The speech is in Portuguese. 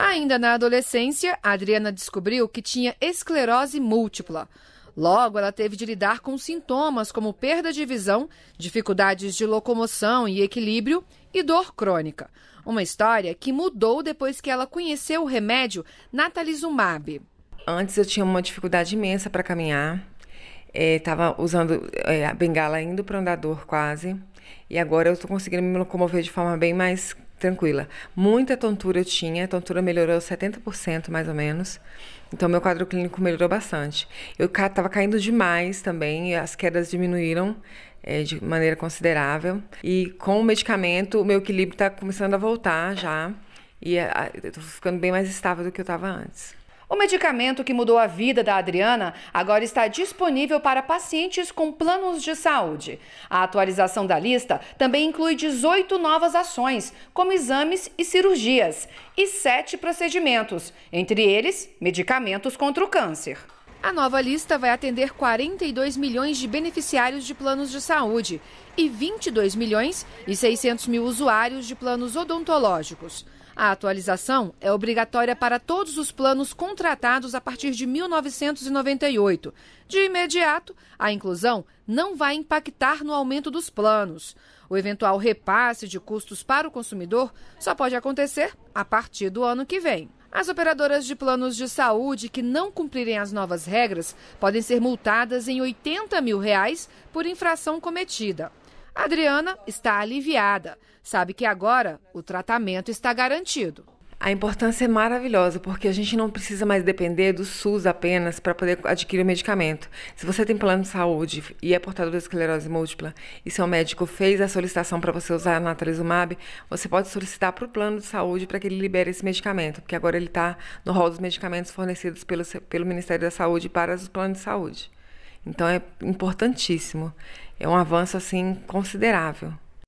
Ainda na adolescência, Adriana descobriu que tinha esclerose múltipla. Logo, ela teve de lidar com sintomas como perda de visão, dificuldades de locomoção e equilíbrio e dor crônica. Uma história que mudou depois que ela conheceu o remédio natalizumab. Antes eu tinha uma dificuldade imensa para caminhar. Estava é, usando é, a bengala indo para andador quase. E agora eu estou conseguindo me locomover de forma bem mais tranquila. Muita tontura eu tinha, a tontura melhorou 70% mais ou menos. Então meu quadro clínico melhorou bastante. Eu estava caindo demais também, as quedas diminuíram é, de maneira considerável. E com o medicamento, o meu equilíbrio está começando a voltar já. E estou eu ficando bem mais estável do que eu estava antes. O medicamento que mudou a vida da Adriana agora está disponível para pacientes com planos de saúde. A atualização da lista também inclui 18 novas ações, como exames e cirurgias, e 7 procedimentos, entre eles medicamentos contra o câncer. A nova lista vai atender 42 milhões de beneficiários de planos de saúde e 22 milhões e 600 mil usuários de planos odontológicos. A atualização é obrigatória para todos os planos contratados a partir de 1998. De imediato, a inclusão não vai impactar no aumento dos planos. O eventual repasse de custos para o consumidor só pode acontecer a partir do ano que vem. As operadoras de planos de saúde que não cumprirem as novas regras podem ser multadas em 80 mil reais por infração cometida. A Adriana está aliviada. Sabe que agora o tratamento está garantido. A importância é maravilhosa, porque a gente não precisa mais depender do SUS apenas para poder adquirir o medicamento. Se você tem plano de saúde e é portador de esclerose múltipla e seu médico fez a solicitação para você usar a natalizumab, você pode solicitar para o plano de saúde para que ele libere esse medicamento, porque agora ele está no rol dos medicamentos fornecidos pelo, pelo Ministério da Saúde para os planos de saúde. Então é importantíssimo. É um avanço assim considerável.